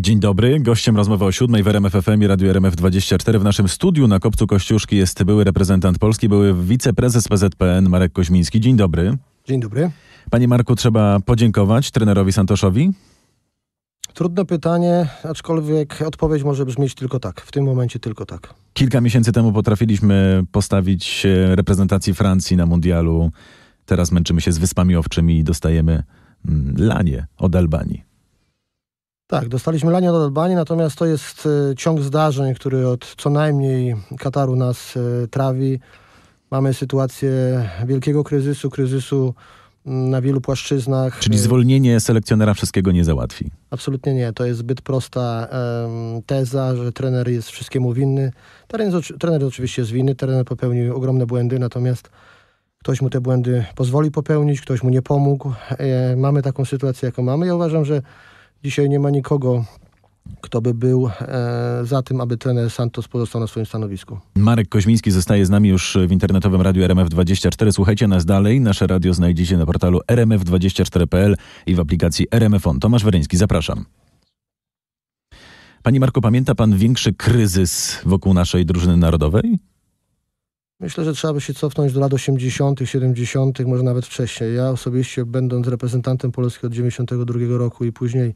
Dzień dobry. Gościem rozmowy o siódmej w RMF FM i Radiu RMF24. W naszym studiu na Kopcu Kościuszki jest były reprezentant Polski, były wiceprezes PZPN Marek Koźmiński. Dzień dobry. Dzień dobry. Panie Marku, trzeba podziękować trenerowi Santoszowi. Trudne pytanie, aczkolwiek odpowiedź może brzmieć tylko tak. W tym momencie tylko tak. Kilka miesięcy temu potrafiliśmy postawić reprezentacji Francji na mundialu. Teraz męczymy się z Wyspami Owczymi i dostajemy mm, lanie od Albanii. Tak, dostaliśmy lanie od Albanii, natomiast to jest e, ciąg zdarzeń, który od co najmniej Kataru nas e, trawi. Mamy sytuację wielkiego kryzysu, kryzysu mm, na wielu płaszczyznach. Czyli e, zwolnienie selekcjonera wszystkiego nie załatwi? Absolutnie nie. To jest zbyt prosta um, teza, że trener jest wszystkiemu winny. Trener, trener oczywiście jest winny, trener popełnił ogromne błędy, natomiast ktoś mu te błędy pozwoli popełnić, ktoś mu nie pomógł. E, mamy taką sytuację, jaką mamy. Ja uważam, że Dzisiaj nie ma nikogo, kto by był e, za tym, aby trener Santos pozostał na swoim stanowisku. Marek Koźmiński zostaje z nami już w internetowym radiu RMF24. Słuchajcie nas dalej. Nasze radio znajdziecie na portalu rmf24.pl i w aplikacji RMF on. Tomasz Weryński, zapraszam. Panie Marko, pamięta pan większy kryzys wokół naszej drużyny narodowej? Myślę, że trzeba by się cofnąć do lat 80., 70., może nawet wcześniej. Ja osobiście, będąc reprezentantem Polski od 92 roku i później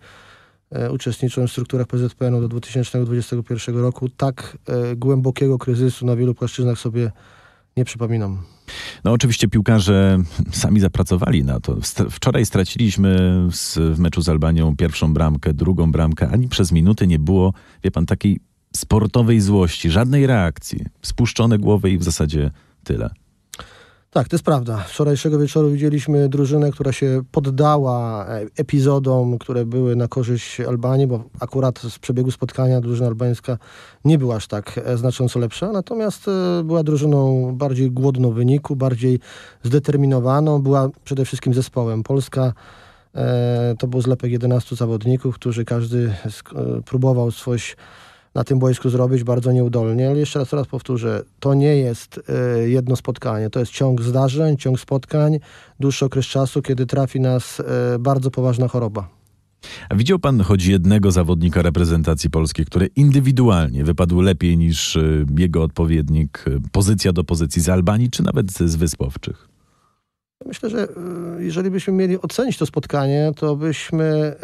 e, uczestniczyłem w strukturach PZPN-u do 2021 roku, tak e, głębokiego kryzysu na wielu płaszczyznach sobie nie przypominam. No oczywiście piłkarze sami zapracowali na to. Wczoraj straciliśmy w meczu z Albanią pierwszą bramkę, drugą bramkę. Ani przez minuty nie było, wie pan, takiej sportowej złości, żadnej reakcji. Spuszczone głowy i w zasadzie tyle. Tak, to jest prawda. Wczorajszego wieczoru widzieliśmy drużynę, która się poddała e, epizodom, które były na korzyść Albanii, bo akurat z przebiegu spotkania drużyna albańska nie była aż tak e, znacząco lepsza, natomiast e, była drużyną bardziej głodną wyniku, bardziej zdeterminowaną, była przede wszystkim zespołem. Polska to był zlepek 11 zawodników, którzy każdy próbował coś na tym boisku zrobić bardzo nieudolnie, ale jeszcze raz, raz powtórzę, to nie jest y, jedno spotkanie, to jest ciąg zdarzeń, ciąg spotkań, dłuższy okres czasu, kiedy trafi nas y, bardzo poważna choroba. A widział pan choć jednego zawodnika reprezentacji polskiej, który indywidualnie wypadł lepiej niż y, jego odpowiednik, pozycja do pozycji z Albanii czy nawet z Wyspowczych? Myślę, że jeżeli byśmy mieli ocenić to spotkanie, to byśmy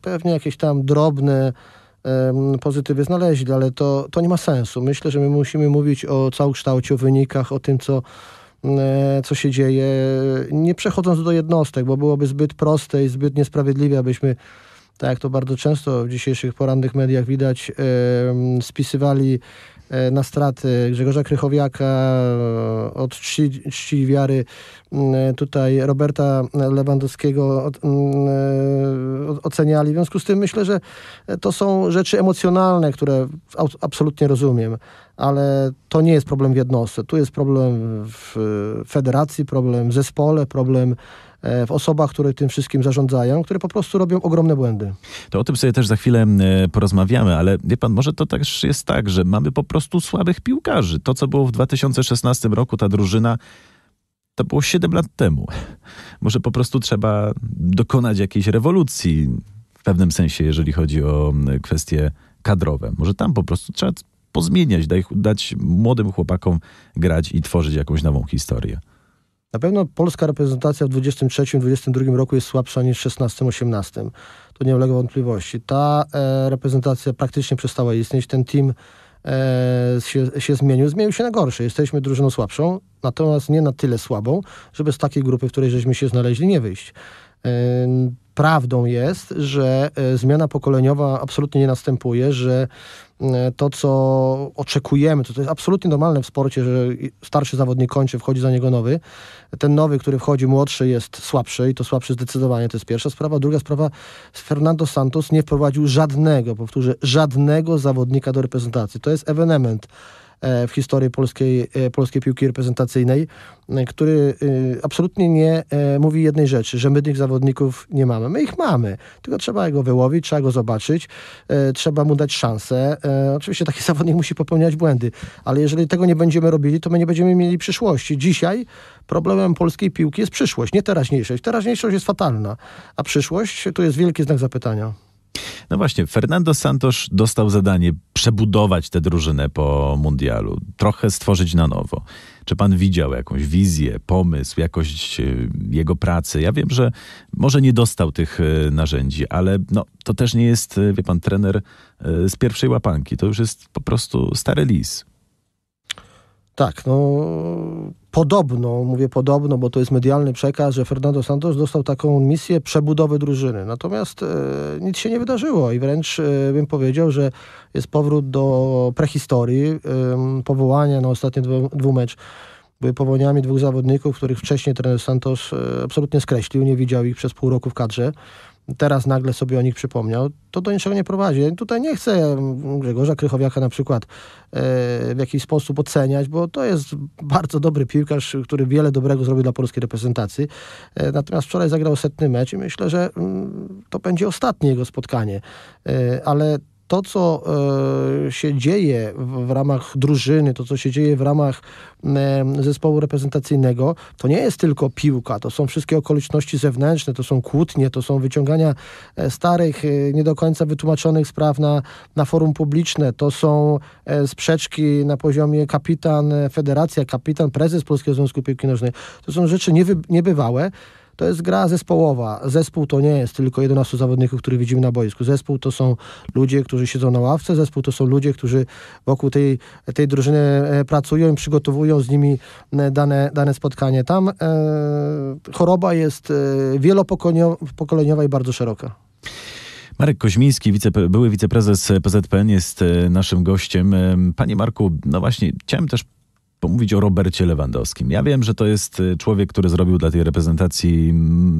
pewnie jakieś tam drobne pozytywy znaleźli, ale to, to nie ma sensu. Myślę, że my musimy mówić o całokształcie, o wynikach, o tym, co co się dzieje, nie przechodząc do jednostek, bo byłoby zbyt proste i zbyt niesprawiedliwe, abyśmy, tak jak to bardzo często w dzisiejszych porannych mediach widać, spisywali E, na straty Grzegorza Krychowiaka, e, od czci, czci wiary mm, e, tutaj Roberta Lewandowskiego mm, oceniali. W związku z tym myślę, że to są rzeczy emocjonalne, które absolutnie rozumiem, ale to nie jest problem w jednostce. Tu jest problem w federacji, problem w zespole, problem E, w osobach, które tym wszystkim zarządzają, które po prostu robią ogromne błędy. To o tym sobie też za chwilę e, porozmawiamy, ale wie pan, może to też jest tak, że mamy po prostu słabych piłkarzy. To, co było w 2016 roku, ta drużyna to było 7 lat temu. Może po prostu trzeba dokonać jakiejś rewolucji w pewnym sensie, jeżeli chodzi o kwestie kadrowe. Może tam po prostu trzeba pozmieniać, dać młodym chłopakom grać i tworzyć jakąś nową historię. Na pewno polska reprezentacja w 23-22 roku jest słabsza niż w 16-18. To nie ulega wątpliwości. Ta e, reprezentacja praktycznie przestała istnieć. Ten team e, się, się, zmienił. Zmienił się na gorsze. Jesteśmy drużyną słabszą, natomiast nie na tyle słabą, żeby z takiej grupy, w której żeśmy się znaleźli, nie wyjść. E, prawdą jest, że e, zmiana pokoleniowa absolutnie nie następuje, że e, to, co oczekujemy, to, to jest absolutnie normalne w sporcie, że starszy zawodnik kończy, wchodzi za niego nowy. Ten nowy, który wchodzi, młodszy jest słabszy i to słabszy zdecydowanie, to jest pierwsza sprawa. Druga sprawa, Fernando Santos nie wprowadził żadnego, powtórzę, żadnego zawodnika do reprezentacji. To jest ewenement E, w historii polskiej, e, polskiej piłki reprezentacyjnej, e, który absolutnie nie mówi jednej rzeczy, że my tych zawodników nie mamy. My ich mamy, tylko trzeba go wyłowić, trzeba go zobaczyć, trzeba mu dać szansę. Oczywiście taki zawodnik musi popełniać błędy, ale jeżeli tego nie będziemy robili, to my nie będziemy mieli przyszłości. Dzisiaj problemem polskiej piłki jest przyszłość, nie teraźniejszość. Teraźniejszość jest fatalna, a przyszłość to jest wielki znak zapytania. No właśnie, Fernando Santos dostał zadanie przebudować tę drużynę po mundialu, trochę stworzyć na nowo. Czy pan widział jakąś wizję, pomysł, jakość e, jego pracy? Ja wiem, że może nie dostał tych e, narzędzi, ale no, to też nie jest, e, wie pan, trener z pierwszej łapanki. To już jest po prostu stary lis. Tak, no podobno, mówię podobno, bo to jest medialny przekaz, że Fernando Santos dostał taką misję przebudowy drużyny. Natomiast e, nic się nie wydarzyło i wręcz e, bym powiedział, że jest powrót do prehistorii, e, powołania na ostatni dwumecz. Były powołaniami dwóch zawodników, których wcześniej trener Santos e, absolutnie skreślił, nie widział ich przez pół roku w kadrze teraz nagle sobie o nich przypomniał, to do niczego nie prowadzi. Ja tutaj nie chcę mm, Grzegorza Krychowiaka na przykład e, w jakiś sposób oceniać, bo to jest bardzo dobry piłkarz, który wiele dobrego zrobił dla polskiej reprezentacji. E, natomiast wczoraj zagrał setny mecz i myślę, że mm, to będzie ostatnie jego spotkanie. E, ale to, co e, się dzieje w, w, ramach drużyny, to, co się dzieje w ramach zespołu reprezentacyjnego, to nie jest tylko piłka, to są wszystkie okoliczności zewnętrzne, to są kłótnie, to są wyciągania e, starych, e, nie do końca wytłumaczonych spraw na, na forum publiczne, to są sprzeczki na poziomie kapitan federacja, kapitan prezes Polskiego Związku Piłki Nożnej. To są rzeczy niewy, niebywałe to jest gra zespołowa. Zespół to nie jest tylko 11 zawodników, których widzimy na boisku. Zespół to są ludzie, którzy siedzą na ławce, zespół to są ludzie, którzy wokół tej, tej drużyny e, pracują i przygotowują z nimi e, dane, dane spotkanie. Tam e, choroba jest e, wielopokoleniowa i bardzo szeroka. Marek Koźmiński, były wiceprezes PZPN, jest naszym gościem. Panie Marku, no właśnie, chciałem też pomówić o Robercie Lewandowskim. Ja wiem, że to jest y, człowiek, który zrobił dla tej reprezentacji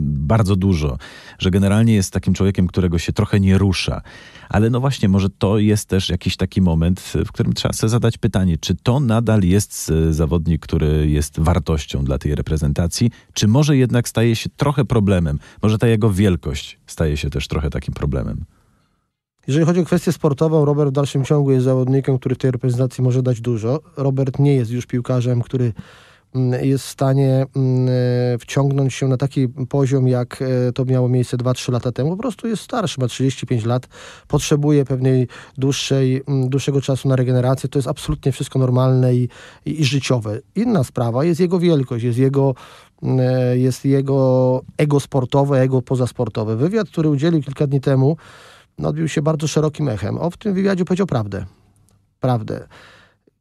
bardzo dużo, że generalnie jest takim człowiekiem, którego się trochę nie rusza. Ale no właśnie, może to jest też jakiś taki moment, w którym trzeba sobie zadać pytanie, czy to nadal jest y, zawodnik, który jest wartością dla tej reprezentacji, czy może jednak staje się trochę problemem, może ta jego wielkość staje się też trochę takim problemem. Jeżeli chodzi o kwestię sportową, Robert w dalszym ciągu jest zawodnikiem, który w tej reprezentacji może dać dużo. Robert nie jest już piłkarzem, który mm, jest w stanie mm, e, wciągnąć się na taki poziom, jak e, to miało miejsce 2-3 lata temu. Po prostu jest starszy, ma 35 lat, potrzebuje pewnej dłuższej, mm, dłuższego czasu na regenerację. To jest absolutnie wszystko normalne i, i, i życiowe. Inna sprawa jest jego wielkość, jest jego e, jest jego ego sportowe, ego pozasportowe. Wywiad, który udzielił kilka dni temu, no, odbił się bardzo szerokim echem. O, w tym wywiadzie powiedział prawdę. Prawdę.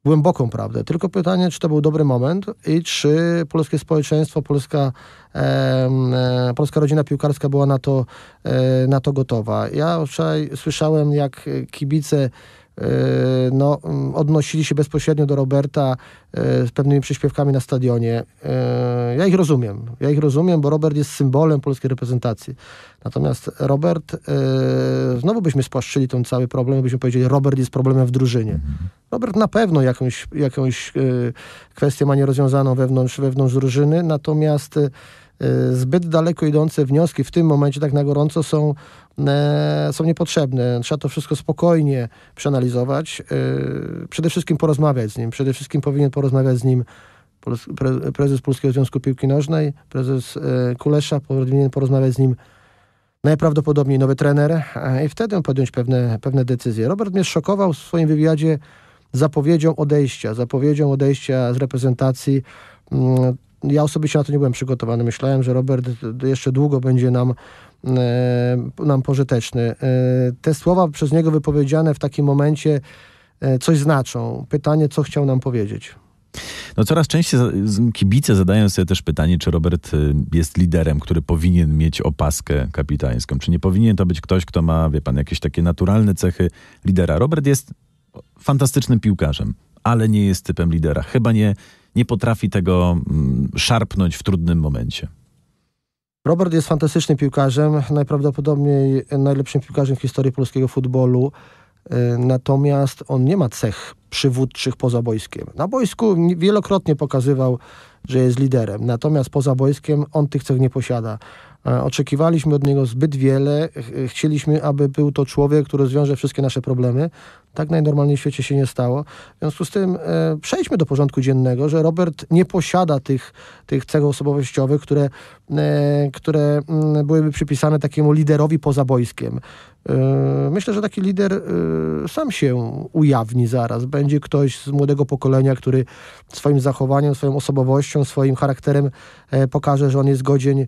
Głęboką prawdę. Tylko pytanie, czy to był dobry moment i czy polskie społeczeństwo, polska, e, polska rodzina piłkarska była na to, e, na to gotowa. Ja wczoraj słyszałem, jak kibice E, no, odnosili się bezpośrednio do Roberta e, z pewnymi przyśpiewkami na stadionie. E, ja ich rozumiem. Ja ich rozumiem, bo Robert jest symbolem polskiej reprezentacji. Natomiast Robert, znowu byśmy spłaszczyli ten cały problem byśmy powiedzieli, Robert jest problemem w drużynie. Robert na pewno jakąś, jakąś kwestię ma nierozwiązaną wewnątrz, wewnątrz drużyny, natomiast zbyt daleko idące wnioski w tym momencie tak na gorąco są E, są niepotrzebne. Trzeba to wszystko spokojnie przeanalizować. E, przede wszystkim porozmawiać z nim. Przede wszystkim powinien porozmawiać z nim prezes Polskiego Związku Piłki Nożnej, prezes e, Kulesza, powinien porozmawiać z nim najprawdopodobniej nowy trener i wtedy podjąć pewne, pewne decyzje. Robert mnie szokował w swoim wywiadzie zapowiedzią odejścia, zapowiedzią odejścia z reprezentacji. Mm, ja osobiście na to nie byłem przygotowany. Myślałem, że Robert jeszcze długo będzie nam, e, nam pożyteczny. E, te słowa przez niego wypowiedziane w takim momencie e, coś znaczą. Pytanie, co chciał nam powiedzieć. No coraz częściej kibice zadają sobie też pytanie, czy Robert jest liderem, który powinien mieć opaskę kapitańską, czy nie powinien to być ktoś, kto ma, wie pan, jakieś takie naturalne cechy lidera. Robert jest fantastycznym piłkarzem, ale nie jest typem lidera. Chyba nie nie potrafi tego mm, szarpnąć w trudnym momencie. Robert jest fantastycznym piłkarzem, najprawdopodobniej najlepszym piłkarzem w historii polskiego futbolu. E, natomiast on nie ma cech przywódczych poza boiskiem. Na boisku wielokrotnie pokazywał, że jest liderem, natomiast poza boiskiem on tych cech nie posiada. E, oczekiwaliśmy od niego zbyt wiele. Chcieliśmy, aby był to człowiek, który rozwiąże wszystkie nasze problemy. Tak najnormalniej w świecie się nie stało. W związku z tym e, przejdźmy do porządku dziennego, że Robert nie posiada tych, tych cech osobowościowych, które, e, które m, mm, byłyby przypisane takiemu liderowi poza boiskiem. E, myślę, że taki lider e, sam się ujawni zaraz. Będzie ktoś z młodego pokolenia, który swoim zachowaniem, swoją osobowością, swoim charakterem e, pokaże, że on jest godzien,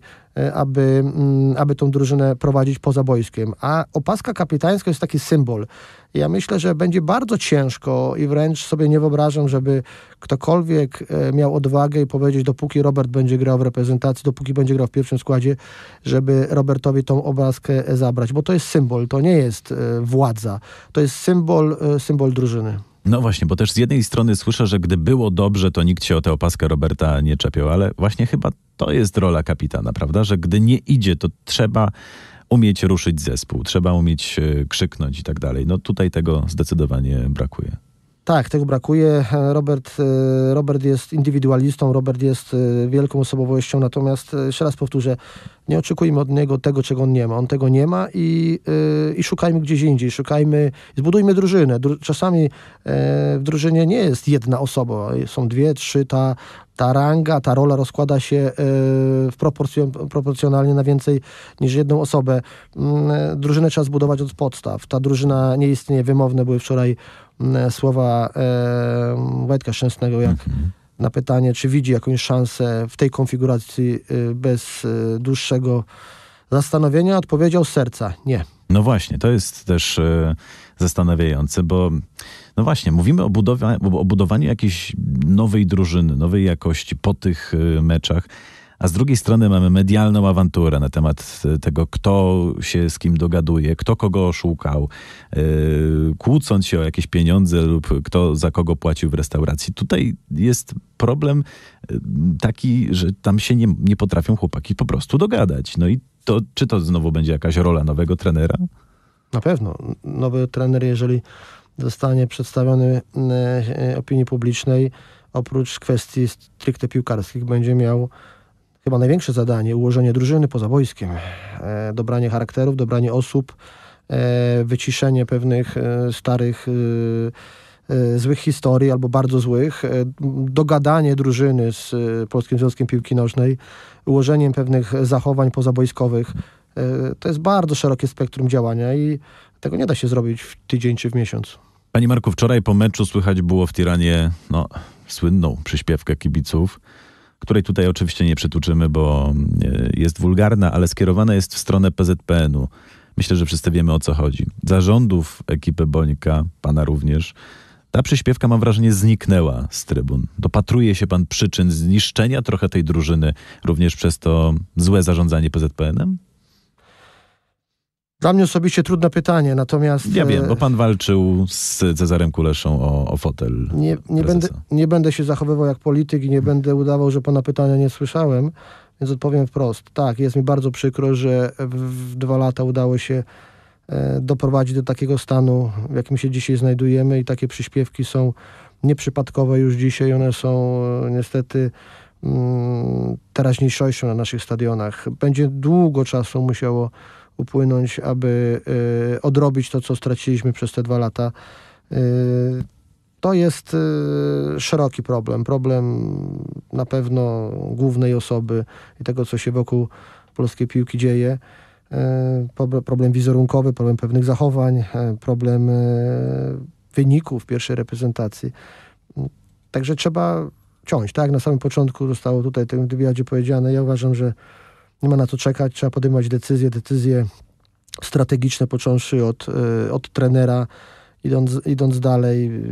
aby, mm, aby tą drużynę prowadzić poza boiskiem. A opaska kapitańska jest taki symbol. Ja myślę, że będzie bardzo ciężko i wręcz sobie nie wyobrażam, żeby ktokolwiek miał odwagę i powiedzieć, dopóki Robert będzie grał w reprezentacji, dopóki będzie grał w pierwszym składzie, żeby Robertowi tą obrazkę zabrać, bo to jest symbol to nie jest e, władza, to jest symbol, e, symbol drużyny. No właśnie, bo też z jednej strony słyszę, że gdy było dobrze, to nikt się o tę opaskę Roberta nie czepiał, ale właśnie chyba to jest rola kapitana, prawda? Że gdy nie idzie, to trzeba umieć ruszyć zespół, trzeba umieć e, krzyknąć i tak dalej. No tutaj tego zdecydowanie brakuje. Tak, tego brakuje. E, Robert, e, Robert jest indywidualistą, Robert jest e, wielką osobowością, natomiast jeszcze raz powtórzę, nie oczekujmy od niego tego, czego on nie ma. On tego nie ma i, i szukajmy gdzieś indziej, szukajmy, zbudujmy drużynę. czasami w drużynie nie jest jedna osoba, są dwie, trzy, ta, ta ranga, ta rola rozkłada się proporcjonalnie na więcej niż jedną osobę. Mm, drużynę trzeba zbudować od podstaw. Ta drużyna nie istnieje, wymowne były wczoraj E, słowa e, Wojtka Szczęsnego, jak mhm. na pytanie, czy widzi jakąś szansę w tej konfiguracji e, bez dłuższego zastanowienia, odpowiedział serca nie. No właśnie, to jest też zastanawiające, bo no właśnie, mówimy o, budowa- o budowaniu jakiejś nowej drużyny, nowej jakości po tych meczach a z drugiej strony mamy medialną awanturę na temat e, tego, kto się z kim dogaduje, kto kogo oszukał, yy, kłócąc się o jakieś pieniądze lub kto za kogo płacił w restauracji. Tutaj jest problem e, taki, że tam się nie, nie potrafią chłopaki po prostu dogadać. No i to, czy to znowu będzie jakaś rola nowego trenera? Na pewno. Nowy trener, jeżeli zostanie przedstawiony opinii publicznej, oprócz kwestii stricte piłkarskich, będzie miał chyba największe zadanie ułożenie drużyny poza boiskiem, e, dobranie charakterów, dobranie osób, e, wyciszenie pewnych e, starych złych historii albo bardzo złych, dogadanie drużyny z Polskim Związkiem Piłki Nożnej, ułożeniem pewnych zachowań pozaboiskowych. To jest bardzo szerokie spektrum działania i tego nie da się zrobić w tydzień czy w miesiąc. Panie Marku, wczoraj po meczu słychać było w Tiranie no, słynną przyśpiewkę kibiców której tutaj oczywiście nie przytuczymy, bo e, jest wulgarna, ale skierowana jest w stronę PZPN-u. Myślę, że wszyscy wiemy o co chodzi. Zarządów ekipy Bońka, pana również, ta przyśpiewka, mam wrażenie, zniknęła z trybun. Dopatruje się pan przyczyn zniszczenia trochę tej drużyny, również przez to złe zarządzanie PZPN-em? Dla mnie osobiście trudne pytanie, natomiast... Ja wiem, e, bo pan walczył z Cezarem Kuleszą o, o fotel nie, nie, będę, nie będę się zachowywał jak polityk i nie hmm. będę udawał, że pana pytania nie słyszałem, więc odpowiem wprost. Tak, jest mi bardzo przykro, że w dwa lata udało się e, doprowadzić do takiego stanu, w jakim się dzisiaj znajdujemy i takie przyśpiewki są nieprzypadkowe już dzisiaj. One są e, niestety mm, teraźniejszością na naszych stadionach. Będzie długo czasu musiało upłynąć, aby e, odrobić to, co straciliśmy przez te dwa lata. E, to jest e, szeroki problem. Problem na pewno głównej osoby i tego, co się wokół polskiej piłki dzieje. Problem wizerunkowy, problem pewnych zachowań, problem wyników pierwszej reprezentacji. Także trzeba ciąć, tak? Na samym początku zostało tutaj w tym wywiadzie powiedziane. Ja uważam, że nie ma na co czekać, trzeba podejmować decyzje, decyzje strategiczne, począwszy od, y, od trenera, idąc, idąc dalej. Y,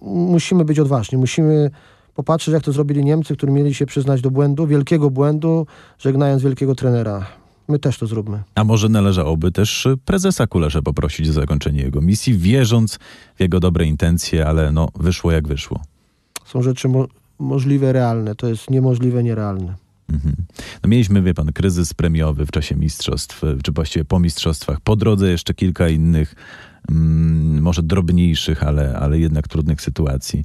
musimy być odważni, musimy popatrzeć, jak to zrobili Niemcy, którzy mieli się przyznać do błędu, wielkiego błędu, żegnając wielkiego trenera. My też to zróbmy. A może należałoby też prezesa Kulerze poprosić o zakończenie jego misji, wierząc w jego dobre intencje, ale no, wyszło jak wyszło. Są rzeczy mo możliwe, realne. To jest niemożliwe, nierealne. Mhm. No mieliśmy, wie pan, kryzys premiowy w czasie mistrzostw, czy właściwie po mistrzostwach. Po drodze jeszcze kilka innych, mm, może drobniejszych, ale, ale jednak trudnych sytuacji.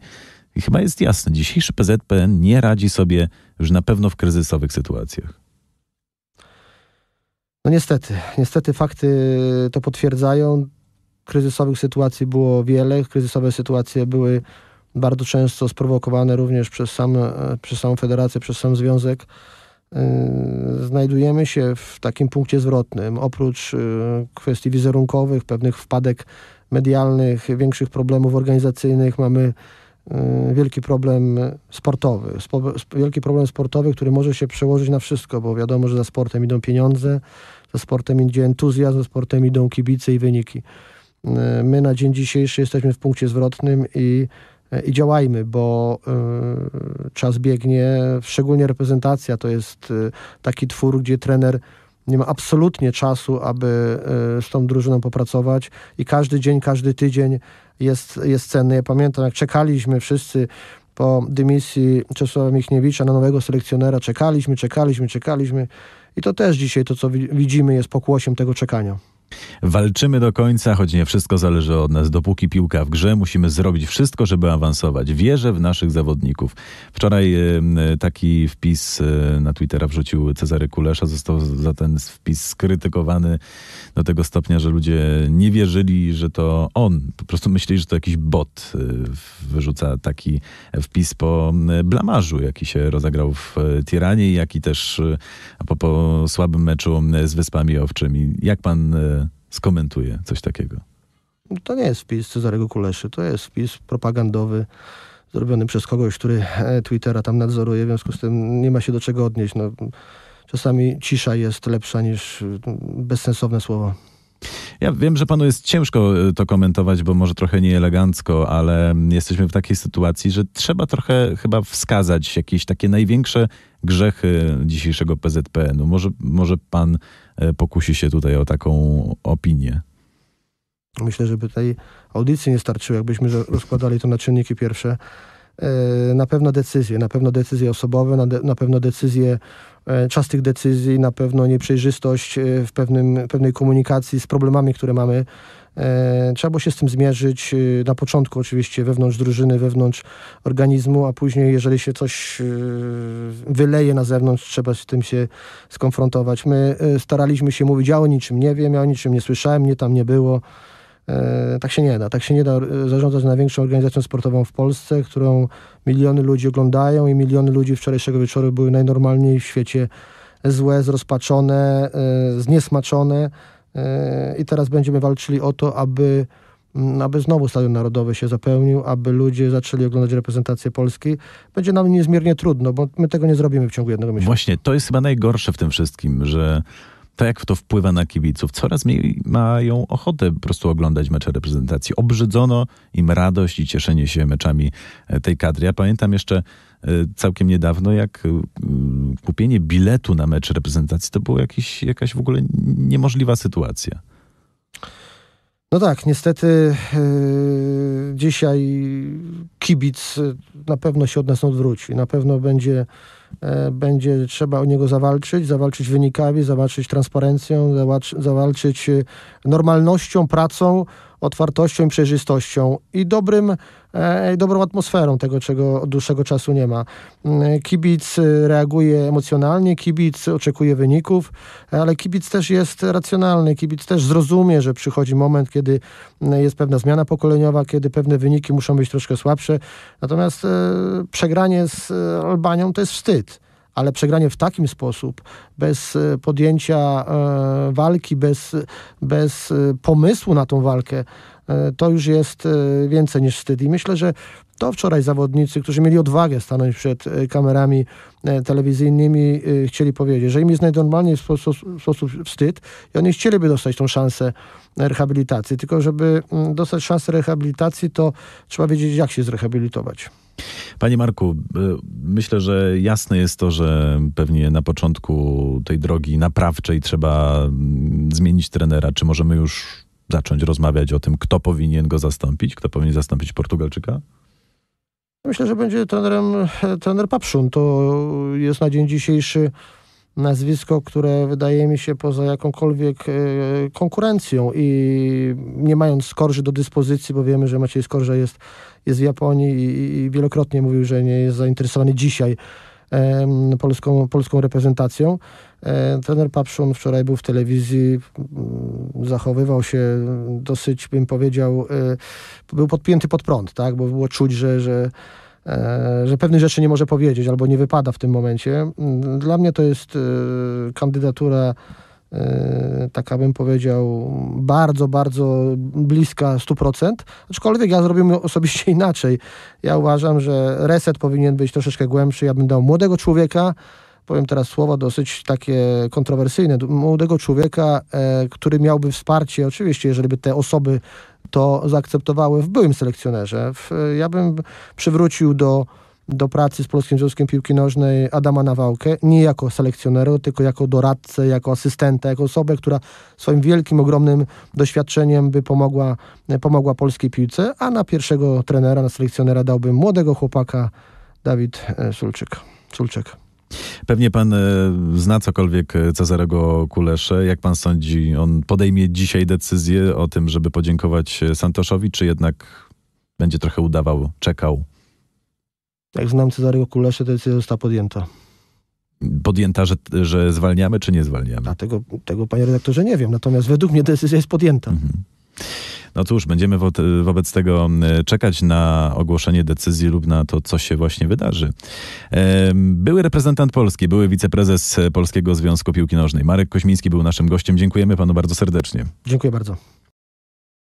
I chyba jest jasne, dzisiejszy PZPN nie radzi sobie już na pewno w kryzysowych sytuacjach. No niestety, niestety fakty to potwierdzają. Kryzysowych sytuacji było wiele, kryzysowe sytuacje były bardzo często sprowokowane również przez, sam, e, przez samą federację, przez sam związek, e, znajdujemy się w takim punkcie zwrotnym. Oprócz e, kwestii wizerunkowych, pewnych wpadek medialnych, większych problemów organizacyjnych, mamy wielki problem sportowy. Wielki problem sportowy, który może się przełożyć na wszystko, bo wiadomo, że za sportem idą pieniądze, za sportem idzie entuzjazm, za sportem idą kibice i wyniki. My na dzień dzisiejszy jesteśmy w punkcie zwrotnym i E, i działajmy, bo y, czas biegnie, szczególnie reprezentacja to jest y, taki twór, gdzie trener nie ma absolutnie czasu, aby y, z tą drużyną popracować i każdy dzień, każdy tydzień jest, jest cenny. Ja pamiętam, jak czekaliśmy wszyscy po dymisji Czesława Michniewicza na nowego selekcjonera, czekaliśmy, czekaliśmy, czekaliśmy i to też dzisiaj to, co widzimy, jest pokłosiem tego czekania. Walczymy do końca, choć nie wszystko zależy od nas. Dopóki piłka w grze, musimy zrobić wszystko, żeby awansować. Wierzę w naszych zawodników. Wczoraj taki wpis e, na Twittera wrzucił Cezary Kulesza. Został za ten wpis skrytykowany do tego stopnia, że ludzie nie wierzyli, że to on. Po prostu myśleli, że to jakiś bot e, wyrzuca taki wpis po e, blamarzu, jaki się rozegrał w Tiranie, jak i jaki też po, po słabym meczu z Wyspami Owczymi. Jak pan skomentuje coś takiego. To nie jest wpis Cezarego Kuleszy, to jest wpis propagandowy, zrobiony przez kogoś, który e, Twittera tam nadzoruje, w związku z tym nie ma się do czego odnieść. No, czasami cisza jest lepsza niż mm, bezsensowne słowo. Ja wiem, że panu jest ciężko e, to komentować, bo może trochę nieelegancko, ale jesteśmy w takiej sytuacji, że trzeba trochę chyba wskazać jakieś takie największe grzechy dzisiejszego PZPN-u. Może, może pan e, pokusi się tutaj o taką opinię. Myślę, żeby tej audycji nie starczyło, jakbyśmy rozkładali to na czynniki pierwsze. E, na pewno decyzje, na pewno decyzje osobowe, na, de, na pewno decyzje, e, czas tych decyzji, na pewno nieprzejrzystość e, w pewnym, pewnej komunikacji z problemami, które mamy. Trzeba było się z tym zmierzyć na początku oczywiście wewnątrz drużyny, wewnątrz organizmu, a później jeżeli się coś wyleje na zewnątrz, trzeba z tym się skonfrontować. My staraliśmy się mówić, ja o niczym nie wiem, ja o niczym nie słyszałem, mnie tam nie było. E, tak się nie da. Tak się nie da e, zarządzać największą organizacją sportową w Polsce, którą miliony ludzi oglądają i miliony ludzi wczorajszego wieczoru były najnormalniej w świecie złe, zrozpaczone, e, zniesmaczone. I teraz będziemy walczyli o to, aby, mm, aby znowu Stadion Narodowy się zapełnił, aby ludzie zaczęli oglądać reprezentację Polski. Będzie nam niezmiernie trudno, bo my tego nie zrobimy w ciągu jednego miesiąca. Właśnie, to jest chyba najgorsze w tym wszystkim, że to jak to wpływa na kibiców? Coraz mniej mają ochotę po prostu oglądać mecze reprezentacji. Obrzydzono im radość i cieszenie się meczami e, tej kadry. Ja pamiętam jeszcze e, całkiem niedawno, jak e, kupienie biletu na mecz reprezentacji to była jakaś w ogóle niemożliwa sytuacja. No tak, niestety yy, dzisiaj kibic na pewno się od nas odwróci. Na pewno będzie E, będzie trzeba o niego zawalczyć, zawalczyć wynikami, zawalczyć transparencją, zawalczyć e, normalnością, pracą, otwartością i przejrzystością i dobrym, e, dobrą atmosferą tego, czego od dłuższego czasu nie ma. Mm, kibic e, reaguje emocjonalnie, kibic oczekuje wyników, ale kibic też jest racjonalny, kibic też zrozumie, że przychodzi moment, kiedy mm, jest pewna zmiana pokoleniowa, kiedy pewne wyniki muszą być troszkę słabsze. Natomiast e, przegranie z e, Albanią to jest wstyd ale przegranie w takim sposób, bez e, podjęcia e, walki, bez, bez e, pomysłu na tą walkę, to już jest więcej niż wstyd. I myślę, że to wczoraj zawodnicy, którzy mieli odwagę stanąć przed kamerami telewizyjnymi, chcieli powiedzieć, że im jest najnormalniej w sposób, w sposób wstyd i oni chcieliby dostać tą szansę rehabilitacji. Tylko żeby mm, dostać szansę rehabilitacji, to trzeba wiedzieć, jak się zrehabilitować. Panie Marku, y, myślę, że jasne jest to, że pewnie na początku tej drogi naprawczej trzeba mm, zmienić trenera. Czy możemy już zacząć rozmawiać o tym, kto powinien go zastąpić, kto powinien zastąpić Portugalczyka? Myślę, że będzie trenerem e, trener Papszun. To jest na dzień dzisiejszy nazwisko, które wydaje mi się poza jakąkolwiek e, konkurencją i nie mając Skorży do dyspozycji, bo wiemy, że Maciej Skorża jest, jest w Japonii i, i wielokrotnie mówił, że nie jest zainteresowany dzisiaj polską, polską reprezentacją. E, trener Papszun wczoraj był w telewizji, mm, zachowywał się dosyć, bym powiedział, e, był podpięty pod prąd, tak? bo było czuć, że, że E, że pewnych rzeczy nie może powiedzieć albo nie wypada w tym momencie. Mm, dla mnie to jest e, kandydatura e, taka bym powiedział, bardzo, bardzo bliska 100%. Aczkolwiek ja zrobiłem osobiście inaczej. Ja uważam, że reset powinien być troszeczkę głębszy. Ja bym dał młodego człowieka, powiem teraz słowa dosyć takie kontrowersyjne, młodego człowieka, który miałby wsparcie, oczywiście, jeżeli by te osoby to zaakceptowały w byłym selekcjonerze. W, ja bym przywrócił do, do pracy z Polskim Związkiem Piłki Nożnej Adama Nawałkę, nie jako selekcjonera, tylko jako doradcę, jako asystenta, jako osobę, która swoim wielkim, ogromnym doświadczeniem by pomogła, pomogła polskiej piłce, a na pierwszego trenera, na selekcjonera dałbym młodego chłopaka Dawid e, Sulczyk. Sulczyk. Pewnie pan e, zna cokolwiek e, Cezarego Kulesze. Jak pan sądzi, on podejmie dzisiaj decyzję o tym, żeby podziękować e, Santoszowi, czy jednak będzie trochę udawał, czekał? Jak znam Cezarego Kulesze, decyzja została podjęta. Podjęta, że, że zwalniamy, czy nie zwalniamy? A tego, tego, panie redaktorze, nie wiem. Natomiast według mnie decyzja jest podjęta. Mhm. No cóż, będziemy wo wobec tego czekać na ogłoszenie decyzji lub na to, co się właśnie wydarzy. Były reprezentant Polski, były wiceprezes Polskiego Związku Piłki Nożnej. Marek Kośmiński był naszym gościem. Dziękujemy panu bardzo serdecznie. Dziękuję bardzo.